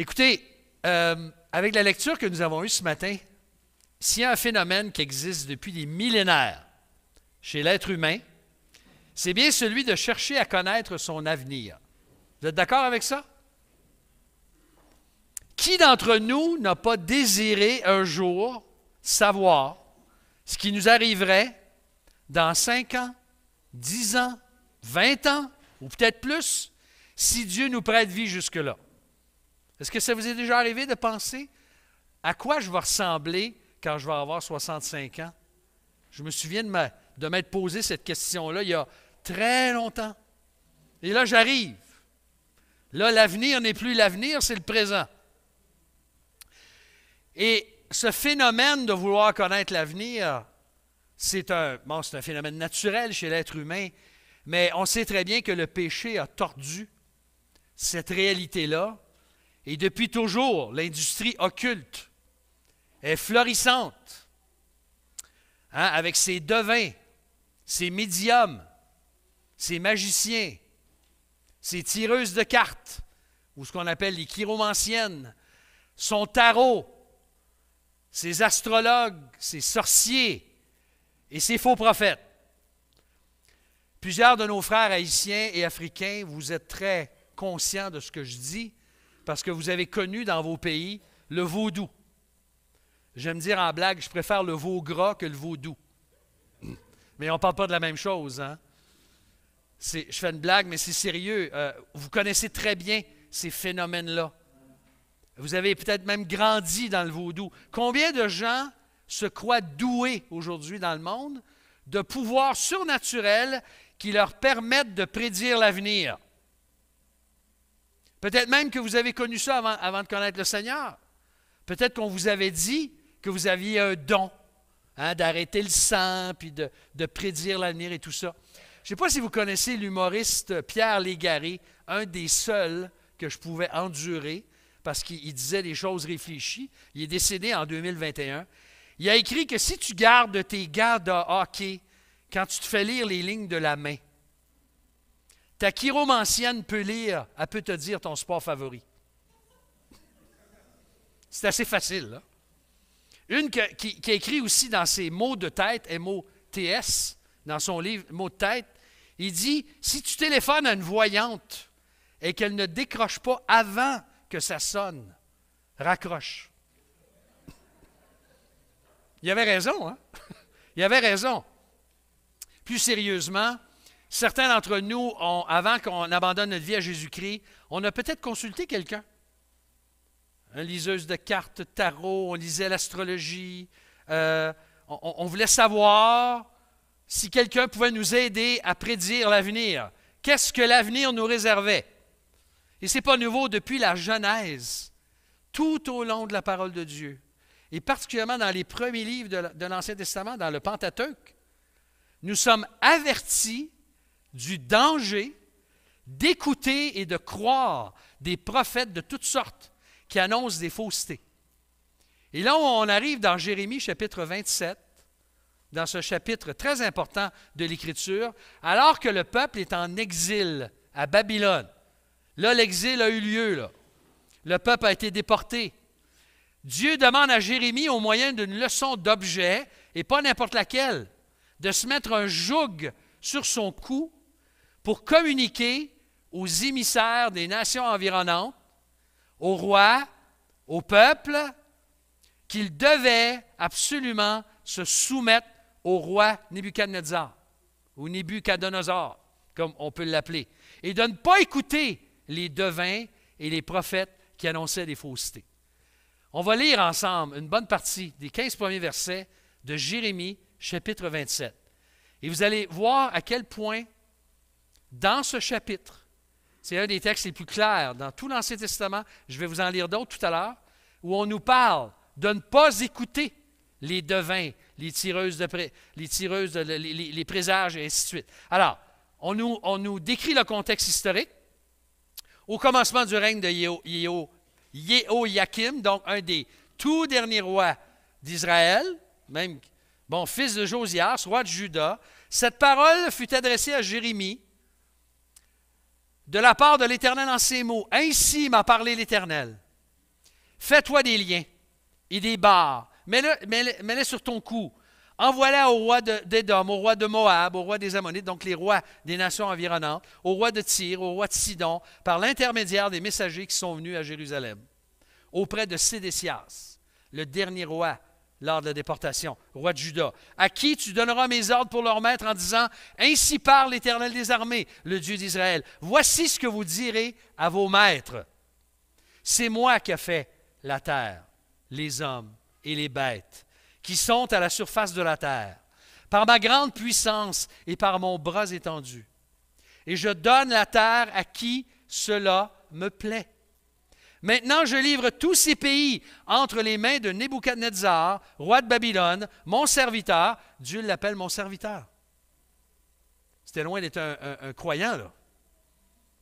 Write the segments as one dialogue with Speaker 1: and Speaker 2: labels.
Speaker 1: Écoutez, euh, avec la lecture que nous avons eue ce matin, s'il y a un phénomène qui existe depuis des millénaires chez l'être humain, c'est bien celui de chercher à connaître son avenir. Vous êtes d'accord avec ça? Qui d'entre nous n'a pas désiré un jour savoir ce qui nous arriverait dans 5 ans, 10 ans, 20 ans ou peut-être plus si Dieu nous prête vie jusque-là? Est-ce que ça vous est déjà arrivé de penser à quoi je vais ressembler quand je vais avoir 65 ans? Je me souviens de, m'être posé cette question-là il y a très longtemps. Et là, j'arrive. Là, l'avenir n'est plus l'avenir, c'est le présent. Et ce phénomène de vouloir connaître l'avenir, c'est un, bon, c'est un phénomène naturel chez l'être humain, mais on sait très bien que le péché a tordu cette réalité-là et depuis toujours, l'industrie occulte est florissante, hein, avec ses devins, ses médiums, ses magiciens, ses tireuses de cartes, ou ce qu'on appelle les chiromanciennes, son tarot, ses astrologues, ses sorciers et ses faux prophètes. Plusieurs de nos frères haïtiens et africains, vous êtes très conscients de ce que je dis, parce que vous avez connu dans vos pays le vaudou. J'aime dire en blague, je préfère le veau gras que le vaudou. Mais on ne parle pas de la même chose. Hein? je fais une blague, mais c'est sérieux. Euh, vous connaissez très bien ces phénomènes-là. Vous avez peut-être même grandi dans le vaudou. Combien de gens se croient doués aujourd'hui dans le monde de pouvoirs surnaturels qui leur permettent de prédire l'avenir? Peut-être même que vous avez connu ça avant, de connaître le Seigneur. Peut-être qu'on vous avait dit que vous aviez un don hein, d'arrêter le sang, puis de, prédire l'avenir et tout ça. Je ne sais pas si vous connaissez l'humoriste Pierre Légaré, un des seuls que je pouvais endurer parce qu'il disait des choses réfléchies. Il est décédé en 2021. Il a écrit que si tu gardes tes gardes à hockey quand tu te fais lire les lignes de la main, ta chiromancienne peut lire, elle peut te dire ton sport favori. C'est assez facile. Une qui, a écrit aussi dans ses mots de tête, MOTS, dans son livre Mots de tête, il dit Si tu téléphones à une voyante et qu'elle ne décroche pas avant que ça sonne, raccroche. Il avait raison, hein? Il avait raison. Plus sérieusement, Certains d'entre nous, ont, avant qu'on abandonne notre vie à Jésus-Christ, on a peut-être consulté quelqu'un. un liseuse de cartes, tarot, on lisait l'astrologie. Euh, on, voulait savoir si quelqu'un pouvait nous aider à prédire l'avenir. Qu'est-ce que l'avenir nous réservait? Et ce n'est pas nouveau depuis la Genèse, tout au long de la parole de Dieu, et particulièrement dans les premiers livres de l'Ancien Testament, dans le Pentateuque, nous sommes avertis du danger d'écouter et de croire des prophètes de toutes sortes qui annoncent des faussetés. Et là, on arrive dans Jérémie chapitre 27, dans ce chapitre très important de l'Écriture, alors que le peuple est en exil à Babylone. Là, l'exil a eu lieu. Là. Le peuple a été déporté. Dieu demande à Jérémie, au moyen d'une leçon d'objet, et pas n'importe laquelle, de se mettre un joug sur son cou pour communiquer aux émissaires des nations environnantes, aux rois, au peuple, qu'ils devaient absolument se soumettre au roi Nebuchadnezzar, ou Nebuchadnezzar, comme on peut l'appeler, et de ne pas écouter les devins et les prophètes qui annonçaient des faussetés. On va lire ensemble une bonne partie des 15 premiers versets de Jérémie, chapitre 27. Et vous allez voir à quel point dans ce chapitre. C'est un des textes les plus clairs dans tout l'Ancien Testament. Je vais vous en lire d'autres tout à l'heure, où on nous parle de ne pas écouter les devins, les tireuses de, les, tireuses les, présages et ainsi de suite. Alors, on nous, on nous décrit le contexte historique. Au commencement du règne de Yehoiakim, donc un des tout derniers rois d'Israël, même bon fils de Josias, roi de Juda, cette parole fut adressée à Jérémie, de la part de l'Éternel en ces mots. Ainsi m'a parlé l'Éternel. Fais-toi des liens et des barres. Mets-les sur ton cou. envoie les au roi d'Édom, au roi de Moab, au roi des Ammonites, donc les rois des nations environnantes, au roi de Tyr, au roi de Sidon, par l'intermédiaire des messagers qui sont venus à Jérusalem, auprès de Sédécias, le dernier roi lors de la déportation, roi de Juda, à qui tu donneras mes ordres pour leur maître en disant, Ainsi parle l'Éternel des armées, le Dieu d'Israël, voici ce que vous direz à vos maîtres. C'est moi qui ai fait la terre, les hommes et les bêtes, qui sont à la surface de la terre, par ma grande puissance et par mon bras étendu. Et je donne la terre à qui cela me plaît Maintenant, je livre tous ces pays entre les mains de Nebuchadnezzar, roi de Babylone, mon serviteur. Dieu l'appelle mon serviteur. C'était loin d'être un, croyant, là.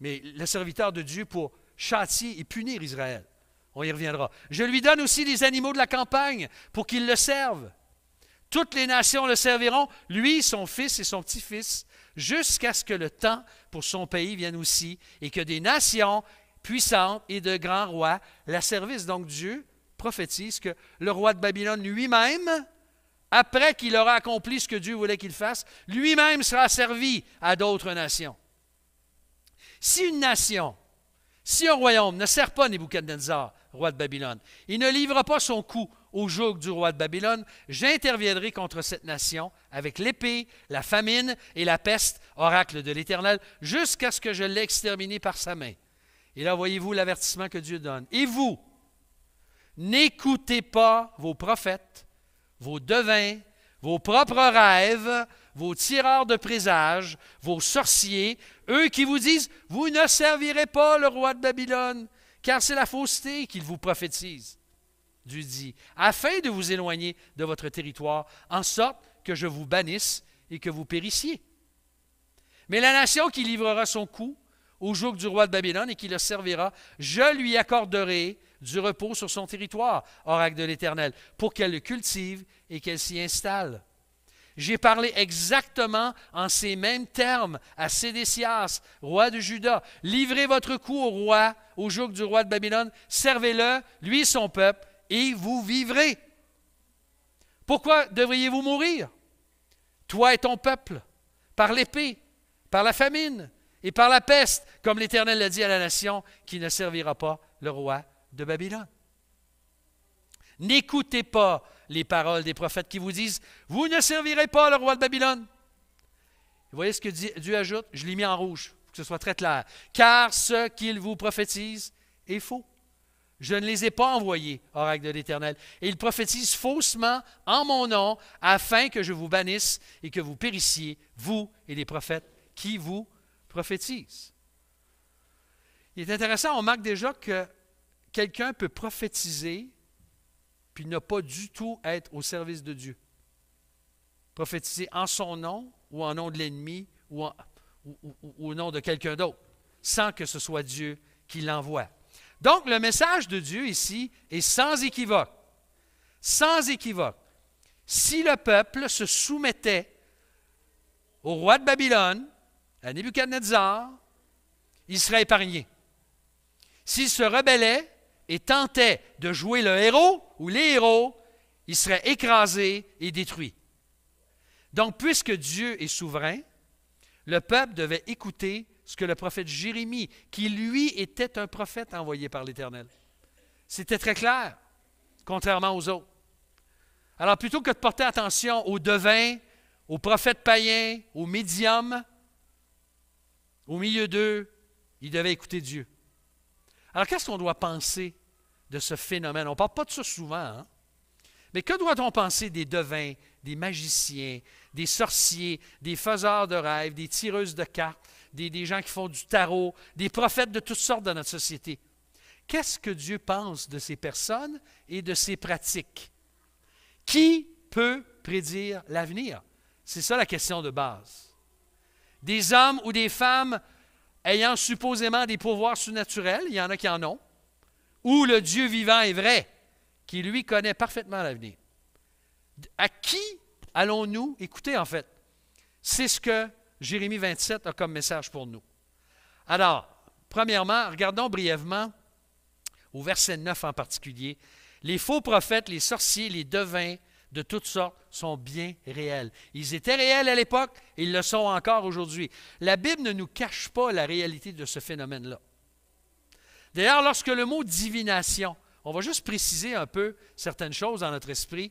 Speaker 1: Mais le serviteur de Dieu pour châtier et punir Israël. On y reviendra. Je lui donne aussi les animaux de la campagne pour qu'ils le servent. Toutes les nations le serviront, lui, son fils et son petit-fils, jusqu'à ce que le temps pour son pays vienne aussi et que des nations puissante et de grands rois, La service, donc, Dieu prophétise que le roi de Babylone lui-même, après qu'il aura accompli ce que Dieu voulait qu'il fasse, lui-même sera servi à d'autres nations. Si une nation, si un royaume ne sert pas Nebuchadnezzar, roi de Babylone, il ne livre pas son coup au joug du roi de Babylone, j'interviendrai contre cette nation avec l'épée, la famine et la peste, oracle de l'Éternel, jusqu'à ce que je exterminé par sa main. Et là, voyez-vous l'avertissement que Dieu donne. Et vous, n'écoutez pas vos prophètes, vos devins, vos propres rêves, vos tireurs de présages, vos sorciers, eux qui vous disent, vous ne servirez pas le roi de Babylone, car c'est la fausseté qu'ils vous prophétisent. Dieu dit, afin de vous éloigner de votre territoire, en sorte que je vous bannisse et que vous périssiez. Mais la nation qui livrera son coup au joug du roi de Babylone et qui le servira, je lui accorderai du repos sur son territoire, oracle de l'Éternel, pour qu'elle le cultive et qu'elle s'y installe. J'ai parlé exactement en ces mêmes termes à Sédécias, roi de Juda. Livrez votre coup au roi, au jour du roi de Babylone, servez-le, lui et son peuple, et vous vivrez. Pourquoi devriez-vous mourir, toi et ton peuple, par l'épée, par la famine, et par la peste, comme l'Éternel l'a dit à la nation, qui ne servira pas le roi de Babylone. N'écoutez pas les paroles des prophètes qui vous disent, vous ne servirez pas le roi de Babylone. Vous voyez ce que Dieu ajoute? Je l'ai mis en rouge, pour que ce soit très clair. Car ce qu'il vous prophétise est faux. Je ne les ai pas envoyés, oracle de l'Éternel. Et ils prophétisent faussement en mon nom, afin que je vous bannisse et que vous périssiez, vous et les prophètes qui vous prophétise. Il est intéressant, on marque déjà que quelqu'un peut prophétiser puis ne pas du tout être au service de Dieu. Prophétiser en son nom ou en nom de l'ennemi ou, ou au nom de quelqu'un d'autre, sans que ce soit Dieu qui l'envoie. Donc le message de Dieu ici est sans équivoque. Sans équivoque. Si le peuple se soumettait au roi de Babylone, à Nebuchadnezzar, il serait épargné. S'il se rebellait et tentait de jouer le héros ou les héros, il serait écrasé et détruit. Donc, puisque Dieu est souverain, le peuple devait écouter ce que le prophète Jérémie, qui lui était un prophète envoyé par l'Éternel. C'était très clair, contrairement aux autres. Alors plutôt que de porter attention aux devins, aux prophètes païens, aux médiums, au milieu d'eux, ils devaient écouter Dieu. Alors, qu'est-ce qu'on doit penser de ce phénomène? On ne parle pas de ça souvent, hein? Mais que doit-on penser des devins, des magiciens, des sorciers, des faiseurs de rêves, des tireuses de cartes, des, des gens qui font du tarot, des prophètes de toutes sortes dans notre société? Qu'est-ce que Dieu pense de ces personnes et de ces pratiques? Qui peut prédire l'avenir? C'est ça la question de base des hommes ou des femmes ayant supposément des pouvoirs surnaturels, il y en a qui en ont, ou le Dieu vivant est vrai, qui lui connaît parfaitement l'avenir. À qui allons-nous écouter en fait? C'est ce que Jérémie 27 a comme message pour nous. Alors, premièrement, regardons brièvement au verset 9 en particulier. Les faux prophètes, les sorciers, les devins de toutes sortes sont bien réels. Ils étaient réels à l'époque, ils le sont encore aujourd'hui. La Bible ne nous cache pas la réalité de ce phénomène-là. D'ailleurs, lorsque le mot divination, on va juste préciser un peu certaines choses dans notre esprit.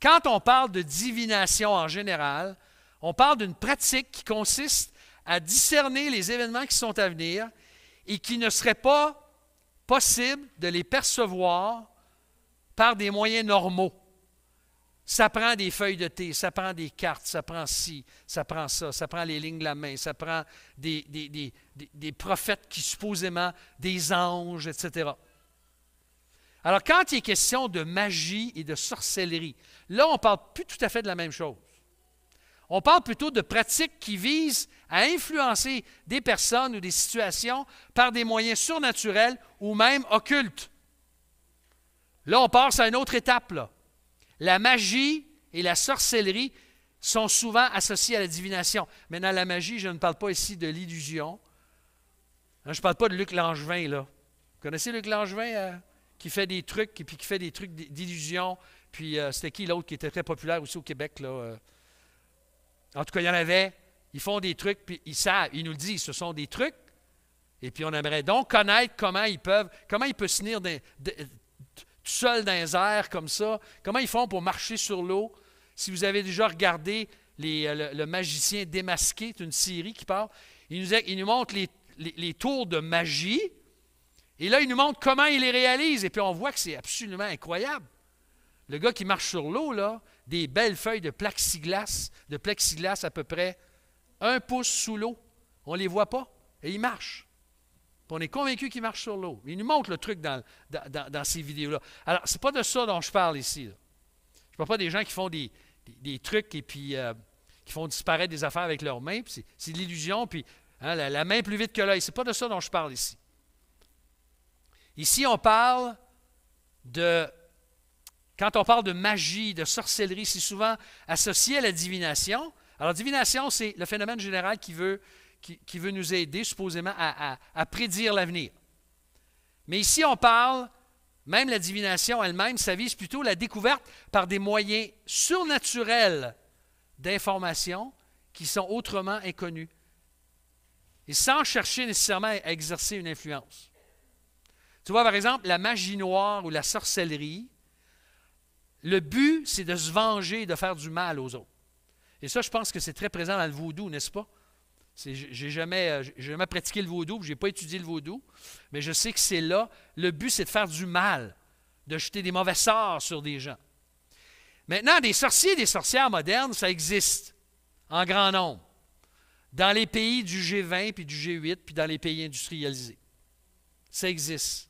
Speaker 1: Quand on parle de divination en général, on parle d'une pratique qui consiste à discerner les événements qui sont à venir et qui ne serait pas possible de les percevoir par des moyens normaux. Ça prend des feuilles de thé, ça prend des cartes, ça prend ci, ça prend ça, ça prend les lignes de la main, ça prend des, des, prophètes qui supposément, des anges, etc. Alors quand il est question de magie et de sorcellerie, là on ne parle plus tout à fait de la même chose. On parle plutôt de pratiques qui visent à influencer des personnes ou des situations par des moyens surnaturels ou même occultes. Là, on passe à une autre étape. Là. La magie et la sorcellerie sont souvent associées à la divination. Maintenant, la magie, je ne parle pas ici de l'illusion. Hein, je ne parle pas de Luc Langevin, là. Vous connaissez Luc Langevin euh, qui fait des trucs, puis qui fait des trucs d'illusion. Puis euh, c'était qui l'autre qui était très populaire aussi au Québec, là? Euh? En tout cas, il y en avait. Ils font des trucs, puis ils savent, ils nous le disent, ce sont des trucs. Et puis on aimerait donc connaître comment ils peuvent, comment ils peuvent se tenir, seul dans les airs comme ça. Comment ils font pour marcher sur l'eau? Si vous avez déjà regardé euh, le, magicien démasqué, c'est une série qui parle, il nous, montre les, tours de magie. Et là, il nous montre comment il les réalise. Et puis on voit que c'est absolument incroyable. Le gars qui marche sur l'eau, là, des belles feuilles de plexiglas, de plexiglas à peu près un pouce sous l'eau. On ne les voit pas. Et il marche on est convaincu qu'il marche sur l'eau. Il nous montre le truc dans, ces vidéos-là. Alors, ce n'est pas de ça dont je parle ici. Je ne parle pas des gens qui font des, trucs et puis euh, qui font disparaître des affaires avec leurs mains. C'est de l'illusion, puis hein, la, main plus vite que l'œil. Ce n'est pas de ça dont je parle ici. Ici, on parle de. Quand on parle de magie, de sorcellerie, c'est souvent associé à la divination. Alors, divination, c'est le phénomène général qui veut qui, veut nous aider supposément à, prédire l'avenir. Mais ici, on parle, même la divination elle-même, ça vise plutôt la découverte par des moyens surnaturels d'informations qui sont autrement inconnues, et sans chercher nécessairement à exercer une influence. Tu vois, par exemple, la magie noire ou la sorcellerie, le but, c'est de se venger, et de faire du mal aux autres. Et ça, je pense que c'est très présent dans le vaudou, n'est-ce pas? J'ai jamais, euh, jamais pratiqué le vaudou, n'ai pas étudié le vaudou, mais je sais que c'est là. Le but, c'est de faire du mal, de jeter des mauvais sorts sur des gens. Maintenant, des sorciers et des sorcières modernes, ça existe en grand nombre dans les pays du G20 puis du G8 puis dans les pays industrialisés. Ça existe.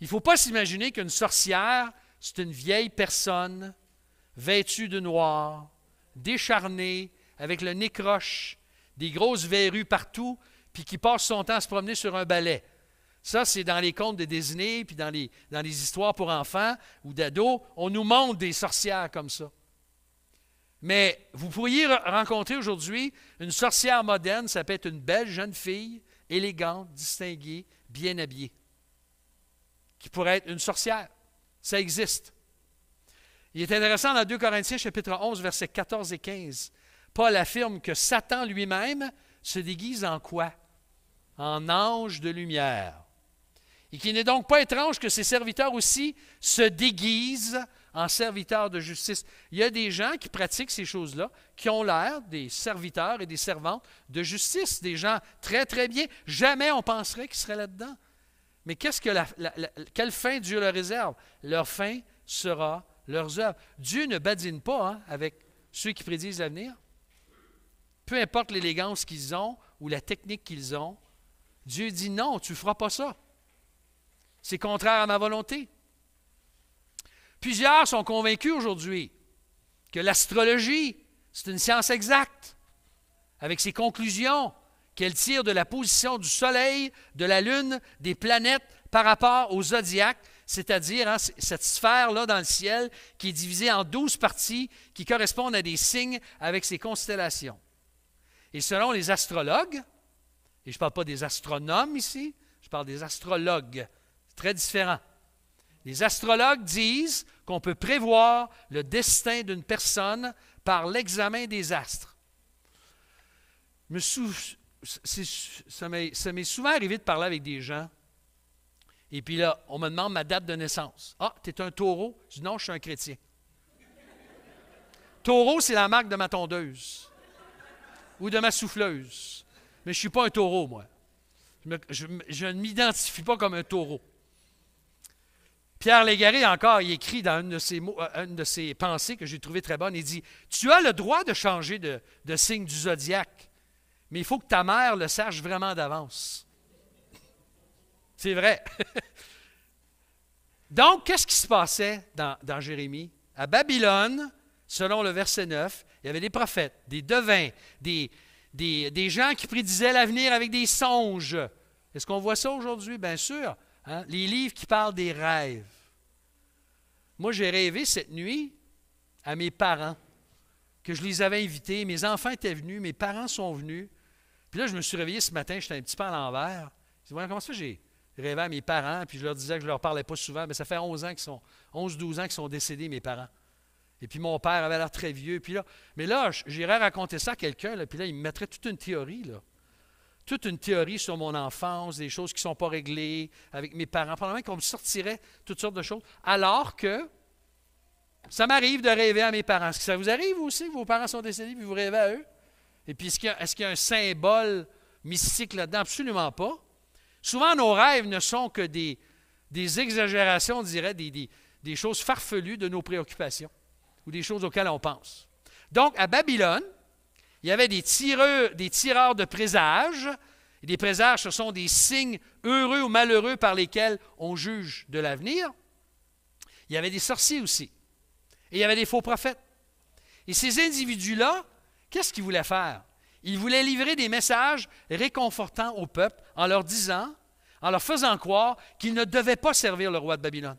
Speaker 1: Il ne faut pas s'imaginer qu'une sorcière, c'est une vieille personne vêtue de noir, décharnée, avec le nez croche, des grosses verrues partout, puis qui passe son temps à se promener sur un balai. Ça, c'est dans les contes de Disney, puis dans les, dans les histoires pour enfants ou d'ados. On nous montre des sorcières comme ça. Mais vous pourriez rencontrer aujourd'hui une sorcière moderne, ça peut être une belle jeune fille, élégante, distinguée, bien habillée, qui pourrait être une sorcière. Ça existe. Il est intéressant dans 2 Corinthiens chapitre 11, versets 14 et 15. Paul affirme que Satan lui-même se déguise en quoi En ange de lumière. Et qu'il n'est donc pas étrange que ses serviteurs aussi se déguisent en serviteurs de justice. Il y a des gens qui pratiquent ces choses-là, qui ont l'air des serviteurs et des servantes de justice, des gens très, très bien. Jamais on penserait qu'ils seraient là-dedans. Mais qu'est-ce que la, quelle fin Dieu leur réserve? Leur fin sera leurs œuvres. Dieu ne badine pas hein, avec ceux qui prédisent l'avenir peu importe l'élégance qu'ils ont ou la technique qu'ils ont, Dieu dit non, tu ne feras pas ça. C'est contraire à ma volonté. Plusieurs sont convaincus aujourd'hui que l'astrologie, c'est une science exacte, avec ses conclusions qu'elle tire de la position du Soleil, de la Lune, des planètes par rapport au Zodiac, c'est-à-dire hein, cette sphère-là dans le ciel qui est divisée en douze parties qui correspondent à des signes avec ses constellations. Et selon les astrologues, et je ne parle pas des astronomes ici, je parle des astrologues, c'est très différent. Les astrologues disent qu'on peut prévoir le destin d'une personne par l'examen des astres. Ça m'est souvent arrivé de parler avec des gens et puis là, on me demande ma date de naissance. Ah, tu es un taureau? Je dis non, je suis un chrétien. taureau, c'est la marque de ma tondeuse ou de ma souffleuse. Mais je ne suis pas un taureau, moi. Je, ne m'identifie pas comme un taureau. Pierre Légaré, encore, il écrit dans une de ses, euh, pensées que j'ai trouvé très bonne, il dit Tu as le droit de changer de, signe du zodiaque, mais il faut que ta mère le sache vraiment d'avance. C'est vrai. Donc, qu'est-ce qui se passait dans, dans Jérémie? À Babylone, selon le verset 9, il y avait des prophètes, des devins, des, des, gens qui prédisaient l'avenir avec des songes. Est-ce qu'on voit ça aujourd'hui? Bien sûr. Hein? Les livres qui parlent des rêves. Moi, j'ai rêvé cette nuit à mes parents, que je les avais invités. Mes enfants étaient venus, mes parents sont venus. Puis là, je me suis réveillé ce matin, j'étais un petit peu à l'envers. Je me comment ça j'ai rêvé à mes parents, puis je leur disais que je ne leur parlais pas souvent, mais ça fait 11 ans qu'ils sont, 11-12 ans qu'ils sont décédés, mes parents. Et puis mon père avait l'air très vieux. Puis là, mais là, j'irais raconter ça à quelqu'un, puis là, il me mettrait toute une théorie. Là. Toute une théorie sur mon enfance, des choses qui ne sont pas réglées avec mes parents. Pendant qu'on me sortirait toutes sortes de choses. Alors que ça m'arrive de rêver à mes parents. Est-ce que ça vous arrive aussi? Vos parents sont décédés, puis vous rêvez à eux? Et puis, est-ce qu'il y, a, un symbole mystique là-dedans? Absolument pas. Souvent, nos rêves ne sont que des, exagérations, on dirait, des choses farfelues de nos préoccupations ou des choses auxquelles on pense. Donc, à Babylone, il y avait des, tireurs, des tireurs de présages. Et des présages, ce sont des signes heureux ou malheureux par lesquels on juge de l'avenir. Il y avait des sorciers aussi. Et il y avait des faux prophètes. Et ces individus-là, qu'est-ce qu'ils voulaient faire? Ils voulaient livrer des messages réconfortants au peuple en leur disant, en leur faisant croire qu'ils ne devaient pas servir le roi de Babylone.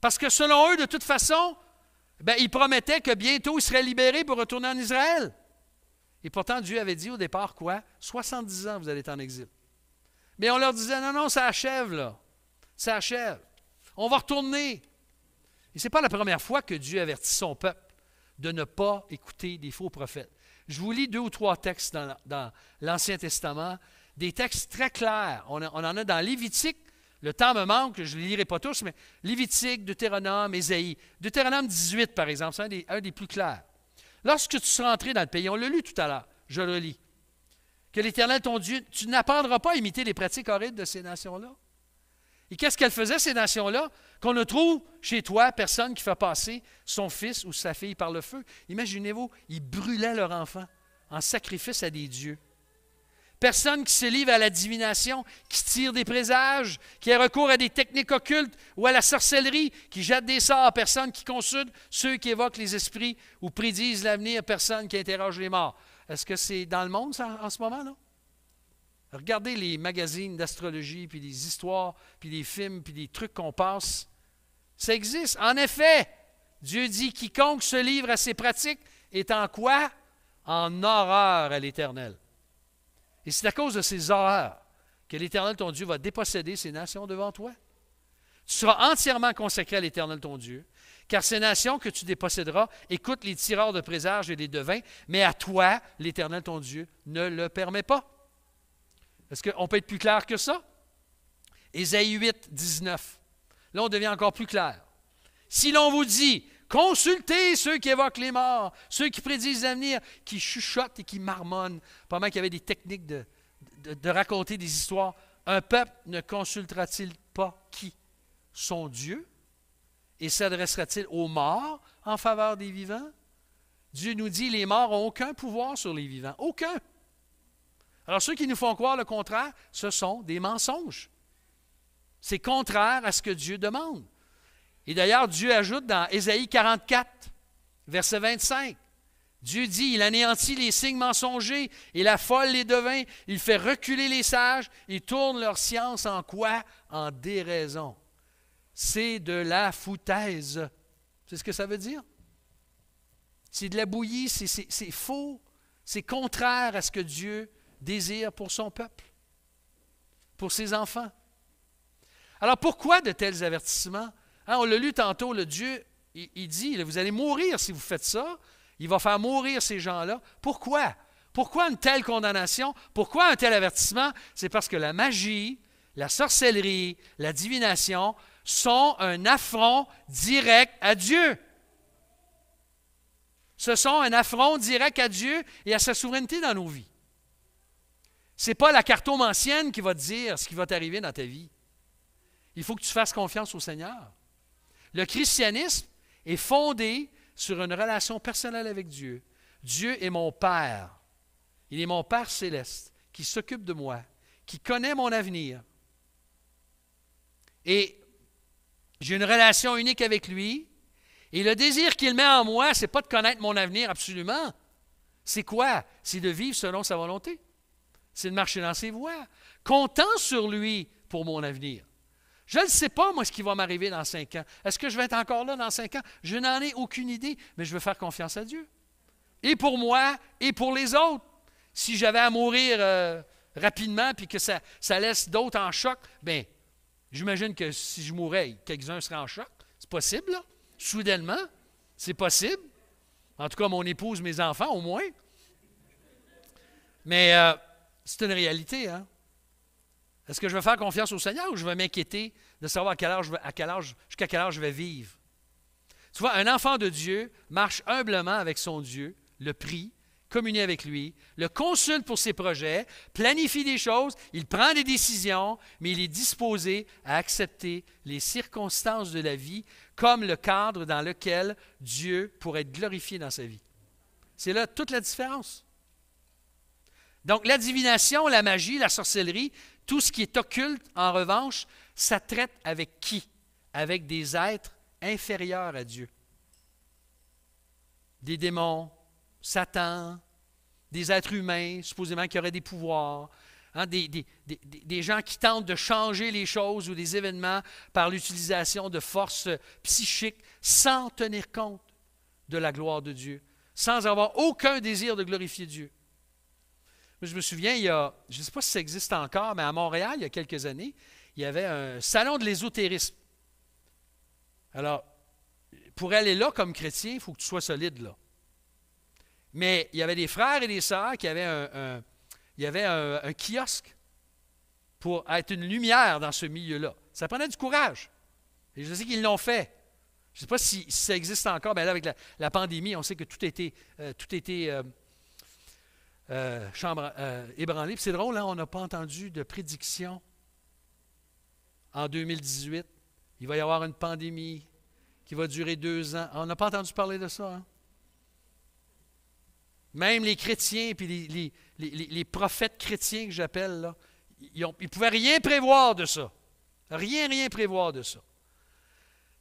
Speaker 1: Parce que selon eux, de toute façon, ben, il promettait que bientôt il serait libéré pour retourner en Israël. Et pourtant, Dieu avait dit au départ quoi? 70 ans, vous allez être en exil. Mais on leur disait, non, non, ça achève, là. Ça achève. On va retourner. Et ce n'est pas la première fois que Dieu avertit son peuple de ne pas écouter des faux prophètes. Je vous lis deux ou trois textes dans, l'Ancien Testament, des textes très clairs. On, on en a dans Lévitique, le temps me manque, je ne les lirai pas tous, mais Lévitique, Deutéronome, Ésaïe. Deutéronome 18, par exemple, c'est un des, des plus clairs. Lorsque tu seras entré dans le pays, on l'a lu tout à l'heure, je le lis, que l'Éternel, ton Dieu, tu n'apprendras pas à imiter les pratiques horribles de ces nations-là. Et qu'est-ce qu'elles faisaient, ces nations-là? Qu'on ne trouve chez toi personne qui fait passer son fils ou sa fille par le feu. Imaginez-vous, ils brûlaient leur enfant en sacrifice à des dieux personne qui se livre à la divination, qui tire des présages, qui a recours à des techniques occultes ou à la sorcellerie, qui jette des sorts, personne qui consulte ceux qui évoquent les esprits ou prédisent l'avenir, personne qui interroge les morts. Est-ce que c'est dans le monde en ce moment, là? Regardez les magazines d'astrologie, puis les histoires, puis les films, puis les trucs qu'on passe. Ça existe. En effet, Dieu dit quiconque se livre à ses pratiques est en quoi? En horreur à l'Éternel. Et c'est à cause de ces horreurs que l'Éternel ton Dieu va déposséder ces nations devant toi. Tu seras entièrement consacré à l'Éternel ton Dieu, car ces nations que tu déposséderas écoutent les tireurs de présages et les devins, mais à toi, l'Éternel ton Dieu ne le permet pas. Est-ce qu'on peut être plus clair que ça? Ésaïe 8, 19. Là, on devient encore plus clair. Si l'on vous dit, Consultez ceux qui évoquent les morts, ceux qui prédisent l'avenir, qui chuchotent et qui marmonnent. Pendant qu'il y avait des techniques de, de, raconter des histoires, un peuple ne consultera-t-il pas qui Son Dieu Et s'adressera-t-il aux morts en faveur des vivants Dieu nous dit, les morts n'ont aucun pouvoir sur les vivants, aucun. Alors ceux qui nous font croire le contraire, ce sont des mensonges. C'est contraire à ce que Dieu demande. Et d'ailleurs, Dieu ajoute dans Ésaïe 44, verset 25, Dieu dit, il anéantit les signes mensongers, il affole les devins, il fait reculer les sages, il tourne leur science en quoi En déraison. C'est de la foutaise. C'est ce que ça veut dire. C'est de la bouillie, c'est faux, c'est contraire à ce que Dieu désire pour son peuple, pour ses enfants. Alors pourquoi de tels avertissements Hein, on l'a lu tantôt, le Dieu, il, dit, vous allez mourir si vous faites ça. Il va faire mourir ces gens-là. Pourquoi? Pourquoi une telle condamnation? Pourquoi un tel avertissement? C'est parce que la magie, la sorcellerie, la divination sont un affront direct à Dieu. Ce sont un affront direct à Dieu et à sa souveraineté dans nos vies. Ce n'est pas la ancienne qui va te dire ce qui va t'arriver dans ta vie. Il faut que tu fasses confiance au Seigneur. Le christianisme est fondé sur une relation personnelle avec Dieu. Dieu est mon Père. Il est mon Père céleste qui s'occupe de moi, qui connaît mon avenir. Et j'ai une relation unique avec lui. Et le désir qu'il met en moi, ce n'est pas de connaître mon avenir absolument. C'est quoi? C'est de vivre selon sa volonté. C'est de marcher dans ses voies, comptant sur lui pour mon avenir. Je ne sais pas, moi, ce qui va m'arriver dans cinq ans. Est-ce que je vais être encore là dans cinq ans? Je n'en ai aucune idée, mais je veux faire confiance à Dieu. Et pour moi, et pour les autres. Si j'avais à mourir euh, rapidement, puis que ça, laisse d'autres en choc, bien, j'imagine que si je mourais, quelques-uns seraient en choc. C'est possible, là? Soudainement, c'est possible. En tout cas, mon épouse, mes enfants, au moins. Mais euh, c'est une réalité, hein? Est-ce que je veux faire confiance au Seigneur ou je vais m'inquiéter de savoir à quel jusqu'à quel âge je vais vivre? Tu vois, un enfant de Dieu marche humblement avec son Dieu, le prie, communie avec lui, le consulte pour ses projets, planifie des choses, il prend des décisions, mais il est disposé à accepter les circonstances de la vie comme le cadre dans lequel Dieu pourrait être glorifié dans sa vie. C'est là toute la différence. Donc la divination, la magie, la sorcellerie, tout ce qui est occulte, en revanche, ça traite avec qui? Avec des êtres inférieurs à Dieu. Des démons, Satan, des êtres humains, supposément qui auraient des pouvoirs, hein, des, gens qui tentent de changer les choses ou les événements par l'utilisation de forces psychiques sans tenir compte de la gloire de Dieu, sans avoir aucun désir de glorifier Dieu. Je me souviens, il y a, je ne sais pas si ça existe encore, mais à Montréal, il y a quelques années, il y avait un salon de l'ésotérisme. Alors, pour aller là comme chrétien, il faut que tu sois solide là. Mais il y avait des frères et des sœurs qui avaient un, il y avait un, kiosque pour être une lumière dans ce milieu-là. Ça prenait du courage. Et je sais qu'ils l'ont fait. Je ne sais pas si, ça existe encore, mais ben là, avec la, pandémie, on sait que tout était... Euh, tout euh, euh, chambre euh, C'est drôle, hein, on n'a pas entendu de prédiction en 2018. Il va y avoir une pandémie qui va durer deux ans. On n'a pas entendu parler de ça. Hein? Même les chrétiens, puis les, prophètes chrétiens que j'appelle, ils ne pouvaient rien prévoir de ça. Rien, rien prévoir de ça.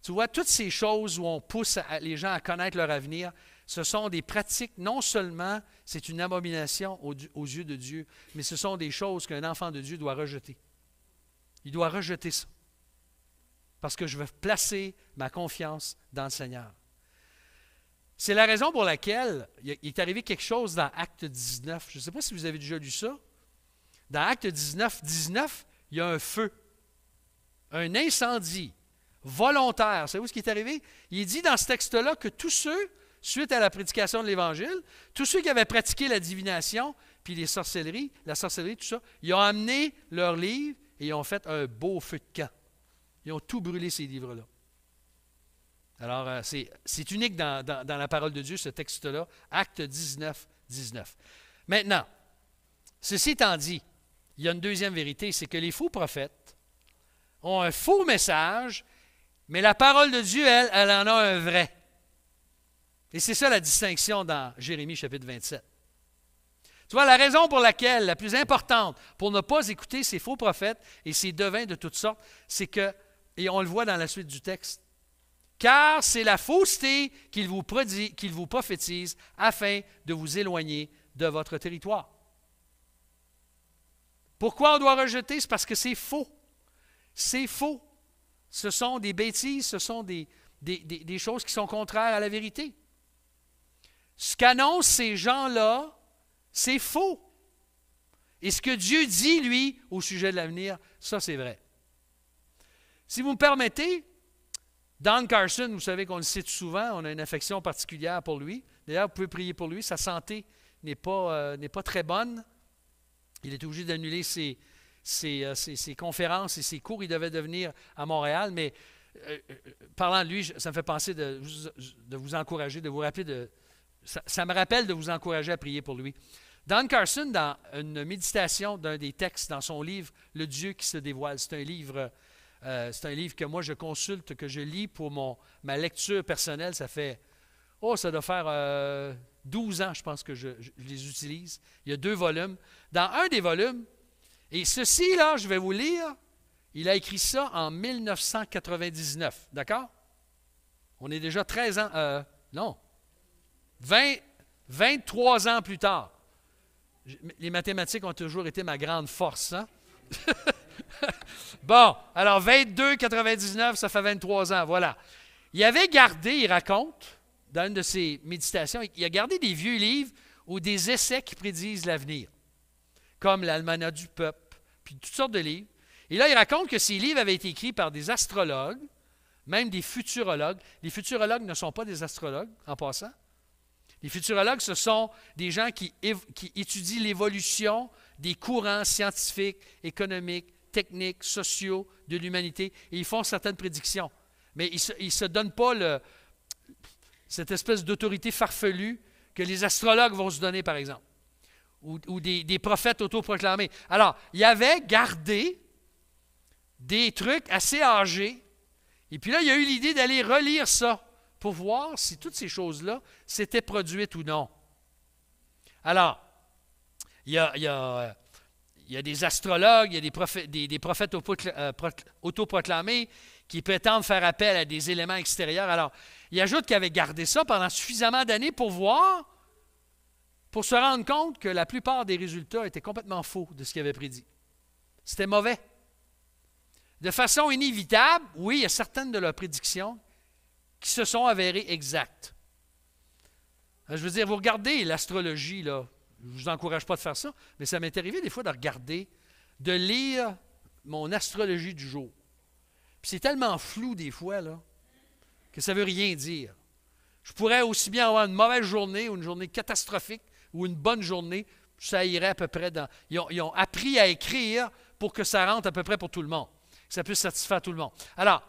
Speaker 1: Tu vois, toutes ces choses où on pousse les gens à connaître leur avenir, ce sont des pratiques, non seulement c'est une abomination aux, yeux de Dieu, mais ce sont des choses qu'un enfant de Dieu doit rejeter. Il doit rejeter ça. Parce que je veux placer ma confiance dans le Seigneur. C'est la raison pour laquelle il est arrivé quelque chose dans Acte 19. Je ne sais pas si vous avez déjà lu ça. Dans Acte 19, 19, il y a un feu, un incendie volontaire. Savez-vous ce qui est arrivé? Il dit dans ce texte-là que tous ceux suite à la prédication de l'Évangile, tous ceux qui avaient pratiqué la divination, puis les sorcelleries, la sorcellerie, tout ça, ils ont amené leurs livres et ils ont fait un beau feu de camp. Ils ont tout brûlé, ces livres-là. Alors, euh, c'est unique dans, la parole de Dieu, ce texte-là, Acte 19, 19. Maintenant, ceci étant dit, il y a une deuxième vérité, c'est que les faux prophètes ont un faux message, mais la parole de Dieu, elle en a un vrai. Et c'est ça la distinction dans Jérémie chapitre 27. Tu vois, la raison pour laquelle, la plus importante, pour ne pas écouter ces faux prophètes et ces devins de toutes sortes, c'est que, et on le voit dans la suite du texte, car c'est la fausseté qu'ils vous, vous prophétisent afin de vous éloigner de votre territoire. Pourquoi on doit rejeter? C'est parce que c'est faux. C'est faux. Ce sont des bêtises, ce sont des, des choses qui sont contraires à la vérité. Ce qu'annoncent ces gens-là, c'est faux. Et ce que Dieu dit, lui, au sujet de l'avenir, ça, c'est vrai. Si vous me permettez, Don Carson, vous savez qu'on le cite souvent, on a une affection particulière pour lui. D'ailleurs, vous pouvez prier pour lui. Sa santé n'est pas, euh, pas très bonne. Il est obligé d'annuler euh, ses, ses, conférences et ses cours. Il devait devenir à Montréal, mais euh, parlant de lui, ça me fait penser de, de vous encourager, de vous rappeler de, ça, me rappelle de vous encourager à prier pour lui. Don Carson, dans une méditation d'un des textes dans son livre Le Dieu qui se dévoile, c'est un livre, euh, c'est un livre que moi je consulte, que je lis pour mon, ma lecture personnelle. Ça fait, oh, ça doit faire 12 euh, ans, je pense que je, les utilise. Il y a deux volumes. Dans un des volumes, et ceci là, je vais vous lire, il a écrit ça en 1999, d'accord? On est déjà 13 ans, euh, non, 20, 23 ans plus tard, les mathématiques ont toujours été ma grande force. Hein? bon, alors 22,99, ça fait 23 ans, voilà. Il avait gardé, il raconte, dans une de ses méditations, il a gardé des vieux livres ou des essais qui prédisent l'avenir, comme l'Almanach du peuple, puis toutes sortes de livres. Et là, il raconte que ces livres avaient été écrits par des astrologues, même des futurologues. Les futurologues ne sont pas des astrologues, en passant. Les futurologues, ce sont des gens qui, étudient l'évolution des courants scientifiques, économiques, techniques, sociaux de l'humanité, et ils font certaines prédictions. Mais ils ne se, donnent pas cette espèce d'autorité farfelue que les astrologues vont se donner, par exemple, ou, des, des prophètes autoproclamés. Alors, il y avait gardé des trucs assez âgés, et puis là, il y a eu l'idée d'aller relire ça pour voir si toutes ces choses-là s'étaient produites ou non. Alors, il y, a, euh, des astrologues, il y a des prophètes, des, des prophètes euh, autoproclamés qui prétendent faire appel à des éléments extérieurs. Alors, il ajoute qu'il avait gardé ça pendant suffisamment d'années pour voir, pour se rendre compte que la plupart des résultats étaient complètement faux de ce qu'il avait prédit. C'était mauvais. De façon inévitable, oui, il y a certaines de leurs prédictions qui se sont avérées exactes. Euh, je veux dire, vous regardez l'astrologie, là. Je ne vous encourage pas de faire ça, mais ça m'est arrivé des fois de regarder, de lire mon astrologie du jour. Puis c'est tellement flou des fois, là, que ça ne veut rien dire. Je pourrais aussi bien avoir une mauvaise journée ou une journée catastrophique ou une bonne journée, ça irait à peu près dans. Ils ont, ils ont appris à écrire pour que ça rentre à peu près pour tout le monde, que ça puisse satisfaire tout le monde. Alors,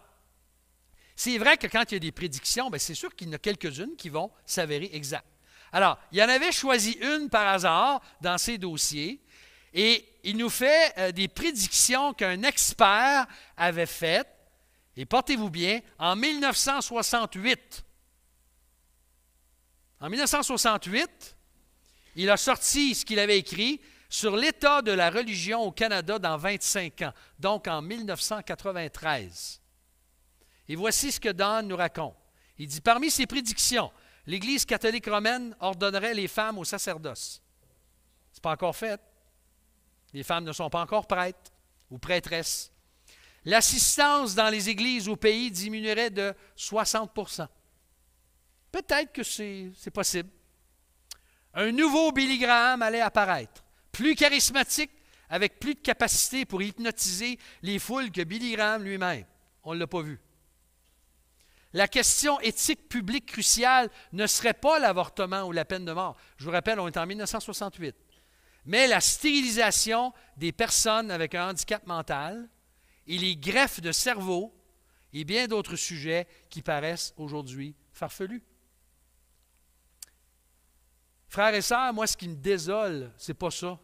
Speaker 1: c'est vrai que quand il y a des prédictions, ben, c'est sûr qu'il y en a quelques-unes qui vont s'avérer exactes. Alors, il en avait choisi une par hasard dans ses dossiers, et il nous fait euh, des prédictions qu'un expert avait faites, et portez-vous bien, en 1968. En 1968, il a sorti ce qu'il avait écrit sur l'état de la religion au Canada dans 25 ans, donc en 1993. Et voici ce que Dan nous raconte. Il dit, parmi ses prédictions, l'Église catholique romaine ordonnerait les femmes au sacerdoce. Ce n'est pas encore fait. Les femmes ne sont pas encore prêtes ou prêtresses. L'assistance dans les églises au pays diminuerait de 60 Peut-être que c'est possible. Un nouveau Billy Graham allait apparaître, plus charismatique, avec plus de capacité pour hypnotiser les foules que Billy Graham lui-même. On ne l'a pas vu. La question éthique publique cruciale ne serait pas l'avortement ou la peine de mort. Je vous rappelle, on est en 1968. Mais la stérilisation des personnes avec un handicap mental et les greffes de cerveau et bien d'autres sujets qui paraissent aujourd'hui farfelus. Frères et sœurs, moi, ce qui me désole, c'est pas ça.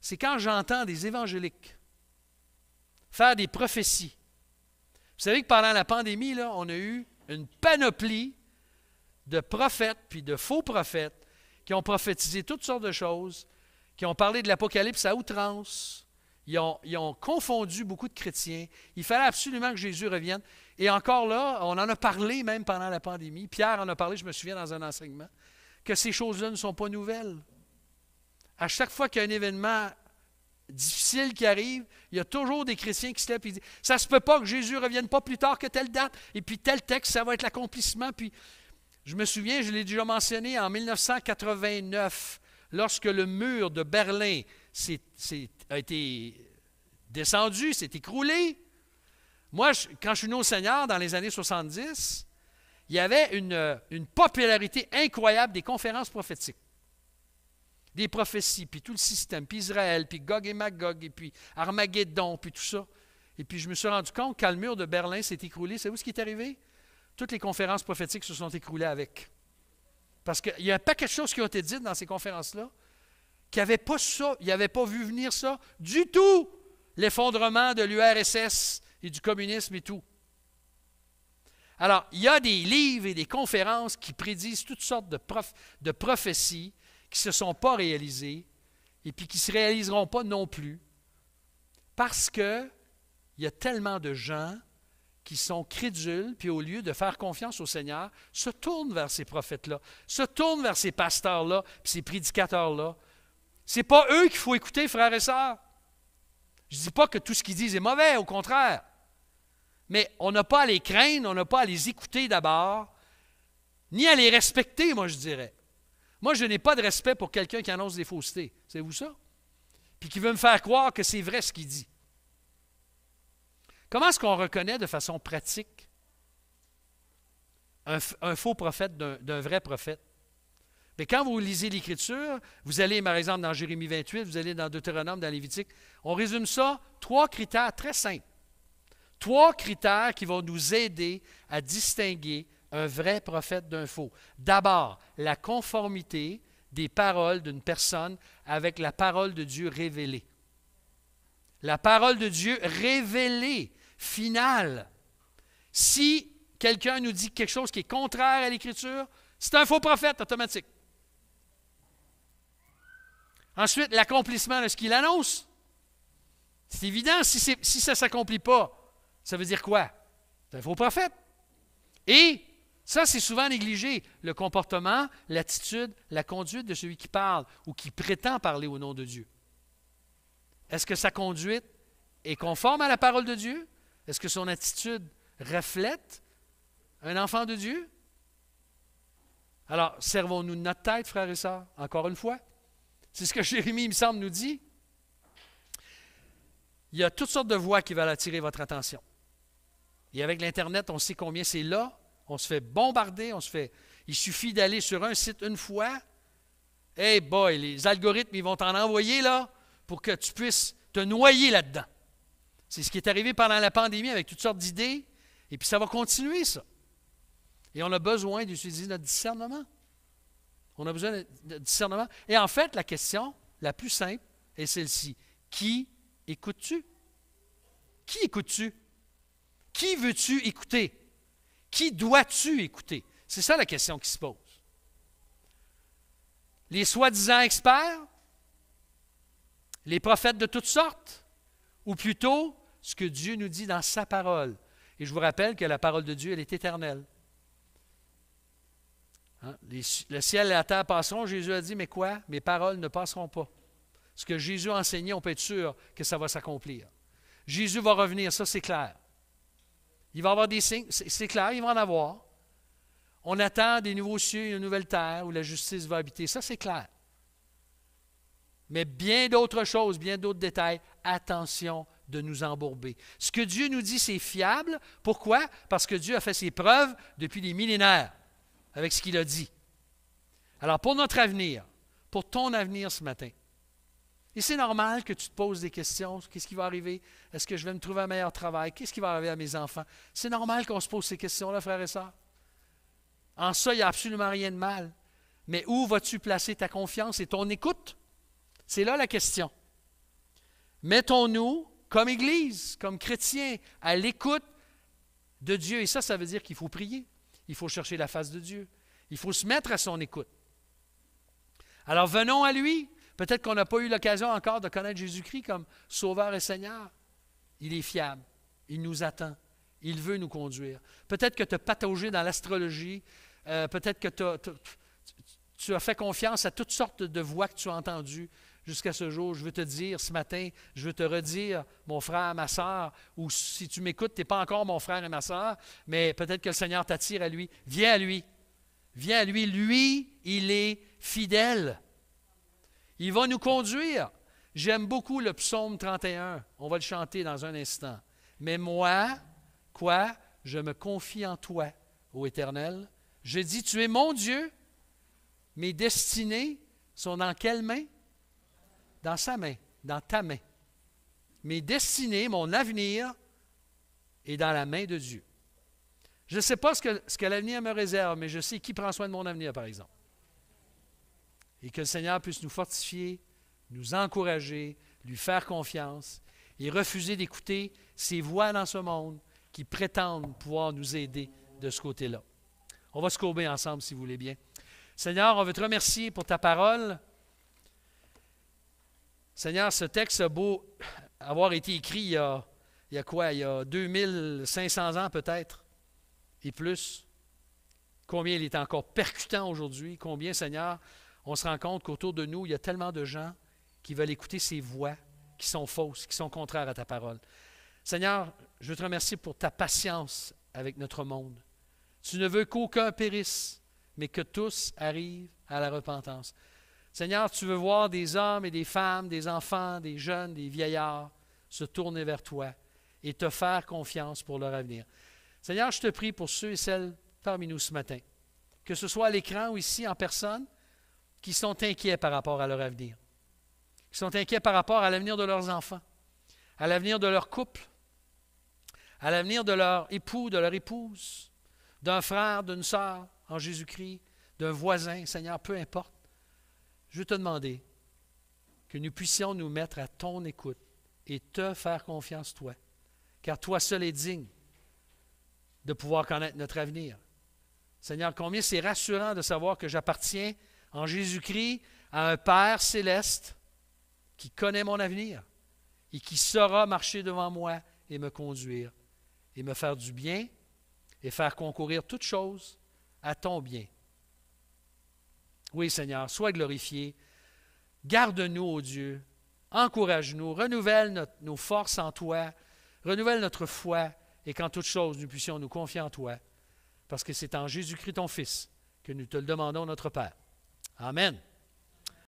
Speaker 1: C'est quand j'entends des évangéliques faire des prophéties vous savez que pendant la pandémie, là, on a eu une panoplie de prophètes, puis de faux prophètes, qui ont prophétisé toutes sortes de choses, qui ont parlé de l'Apocalypse à outrance. Ils ont, ils ont, confondu beaucoup de chrétiens. Il fallait absolument que Jésus revienne. Et encore là, on en a parlé même pendant la pandémie. Pierre en a parlé, je me souviens, dans un enseignement, que ces choses-là ne sont pas nouvelles. À chaque fois qu'il y a un événement difficile qui arrive, il y a toujours des chrétiens qui se lèvent et disent Ça se peut pas que Jésus ne revienne pas plus tard que telle date, et puis tel texte, ça va être l'accomplissement. Puis, je me souviens, je l'ai déjà mentionné, en 1989, lorsque le mur de Berlin a été descendu, s'est écroulé. Moi, quand je suis né au Seigneur dans les années 70, il y avait une popularité incroyable des conférences prophétiques des prophéties, puis tout le système, puis Israël, puis Gog et Magog, et puis Armageddon, puis tout ça. Et puis je me suis rendu compte quand le mur de Berlin s'est écroulé, savez-vous ce qui est arrivé? Toutes les conférences prophétiques se sont écroulées avec. Parce qu'il y a pas quelque chose qui ont été dites dans ces conférences-là, qui n'avaient pas ça, ils n'avaient pas vu venir ça du tout, l'effondrement de l'URSS et du communisme et tout. Alors, il y a des livres et des conférences qui prédisent toutes sortes de prophéties qui ne se sont pas réalisés et puis qui ne se réaliseront pas non plus parce qu'il y a tellement de gens qui sont crédules, puis au lieu de faire confiance au Seigneur, se tournent vers ces prophètes-là, se tournent vers ces pasteurs-là, puis ces prédicateurs-là. Ce n'est pas eux qu'il faut écouter, frères et sœurs. Je ne dis pas que tout ce qu'ils disent est mauvais, au contraire. Mais on n'a pas à les craindre, on n'a pas à les écouter d'abord, ni à les respecter, moi je dirais. Moi, je n'ai pas de respect pour quelqu'un qui annonce des faussetés. C'est vous ça? Puis qui veut me faire croire que c'est vrai ce qu'il dit. Comment est-ce qu'on reconnaît de façon pratique un, faux prophète d'un vrai prophète? Mais quand vous lisez l'Écriture, vous allez, par exemple, dans Jérémie 28, vous allez dans Deutéronome, dans Lévitique, on résume ça, trois critères très simples. Trois critères qui vont nous aider à distinguer un vrai prophète d'un faux. D'abord, la conformité des paroles d'une personne avec la parole de Dieu révélée. La parole de Dieu révélée, finale. Si quelqu'un nous dit quelque chose qui est contraire à l'Écriture, c'est un faux prophète automatique. Ensuite, l'accomplissement de ce qu'il annonce. C'est évident, si, ça ne s'accomplit pas, ça veut dire quoi? C'est un faux prophète. Et ça, c'est souvent négligé, le comportement, l'attitude, la conduite de celui qui parle ou qui prétend parler au nom de Dieu. Est-ce que sa conduite est conforme à la parole de Dieu? Est-ce que son attitude reflète un enfant de Dieu? Alors, servons-nous de notre tête, frères et sœurs, encore une fois. C'est ce que Jérémie, il me semble, nous dit. Il y a toutes sortes de voix qui veulent attirer votre attention. Et avec l'Internet, on sait combien c'est là on se fait bombarder, on se fait. Il suffit d'aller sur un site une fois. Hey boy, les algorithmes, ils vont t'en envoyer là pour que tu puisses te noyer là-dedans. C'est ce qui est arrivé pendant la pandémie avec toutes sortes d'idées. Et puis ça va continuer, ça. Et on a besoin d'utiliser notre discernement. On a besoin de notre discernement. Et en fait, la question la plus simple est celle-ci. Qui écoutes-tu? Qui écoutes-tu? Qui veux-tu écouter? Qui dois-tu écouter? C'est ça la question qui se pose. Les soi-disant experts? Les prophètes de toutes sortes? Ou plutôt ce que Dieu nous dit dans sa parole? Et je vous rappelle que la parole de Dieu, elle est éternelle. Hein? le ciel et la terre passeront, Jésus a dit, mais quoi? Mes paroles ne passeront pas. Ce que Jésus a enseigné, on peut être sûr que ça va s'accomplir. Jésus va revenir, ça c'est clair. Il va y avoir des signes, c'est clair, il va en avoir. On attend des nouveaux cieux une nouvelle terre où la justice va habiter. Ça, c'est clair. Mais bien d'autres choses, bien d'autres détails. Attention de nous embourber. Ce que Dieu nous dit, c'est fiable. Pourquoi? Parce que Dieu a fait ses preuves depuis des millénaires avec ce qu'il a dit. Alors, pour notre avenir, pour ton avenir ce matin, et c'est normal que tu te poses des questions. Qu'est-ce qui va arriver? Est-ce que je vais me trouver un meilleur travail? Qu'est-ce qui va arriver à mes enfants? C'est normal qu'on se pose ces questions-là, frères et sœurs. En ça, il n'y a absolument rien de mal. Mais où vas-tu placer ta confiance et ton écoute? C'est là la question. Mettons-nous, comme Église, comme chrétiens, à l'écoute de Dieu. Et ça, ça veut dire qu'il faut prier. Il faut chercher la face de Dieu. Il faut se mettre à son écoute. Alors venons à lui Peut-être qu'on n'a pas eu l'occasion encore de connaître Jésus-Christ comme Sauveur et Seigneur. Il est fiable. Il nous attend. Il veut nous conduire. Peut-être que tu as pataugé dans l'astrologie. Euh, peut-être que tu as fait confiance à toutes sortes de voix que tu as entendues jusqu'à ce jour. Je veux te dire ce matin, je veux te redire, mon frère, ma soeur, ou si tu m'écoutes, tu n'es pas encore mon frère et ma soeur, mais peut-être que le Seigneur t'attire à lui. Viens à lui. Viens à lui. Lui, il est fidèle. Il va nous conduire. J'aime beaucoup le psaume 31. On va le chanter dans un instant. Mais moi, quoi? Je me confie en toi, ô Éternel. Je dis, tu es mon Dieu. Mes destinées sont dans quelle main? Dans sa main, dans ta main. Mes destinées, mon avenir, est dans la main de Dieu. Je ne sais pas ce que, ce que l'avenir me réserve, mais je sais qui prend soin de mon avenir, par exemple et que le Seigneur puisse nous fortifier, nous encourager, lui faire confiance et refuser d'écouter ces voix dans ce monde qui prétendent pouvoir nous aider de ce côté-là. On va se courber ensemble si vous voulez bien. Seigneur, on veut te remercier pour ta parole. Seigneur, ce texte a beau avoir été écrit il y il y a quoi? Il y a 2500 ans peut-être et plus. Combien il est encore percutant aujourd'hui, combien, Seigneur, on se rend compte qu'autour de nous, il y a tellement de gens qui veulent écouter ces voix qui sont fausses, qui sont contraires à ta parole. Seigneur, je te remercie pour ta patience avec notre monde. Tu ne veux qu'aucun périsse, mais que tous arrivent à la repentance. Seigneur, tu veux voir des hommes et des femmes, des enfants, des jeunes, des vieillards se tourner vers toi et te faire confiance pour leur avenir. Seigneur, je te prie pour ceux et celles parmi nous ce matin, que ce soit à l'écran ou ici en personne, qui sont inquiets par rapport à leur avenir, qui sont inquiets par rapport à l'avenir de leurs enfants, à l'avenir de leur couple, à l'avenir de leur époux, de leur épouse, d'un frère, d'une sœur en Jésus-Christ, d'un voisin, Seigneur, peu importe. Je veux te demander que nous puissions nous mettre à ton écoute et te faire confiance, toi, car toi seul es digne de pouvoir connaître notre avenir. Seigneur, combien c'est rassurant de savoir que j'appartiens en Jésus-Christ à un Père céleste qui connaît mon avenir et qui saura marcher devant moi et me conduire et me faire du bien et faire concourir toutes choses à ton bien. Oui, Seigneur, sois glorifié. Garde-nous, ô Dieu. Encourage-nous. Renouvelle nos forces en toi. Renouvelle notre foi. Et qu'en toutes choses, nous puissions nous confier en toi. Parce que c'est en Jésus-Christ, ton Fils, que nous te le demandons, notre Père. 아멘.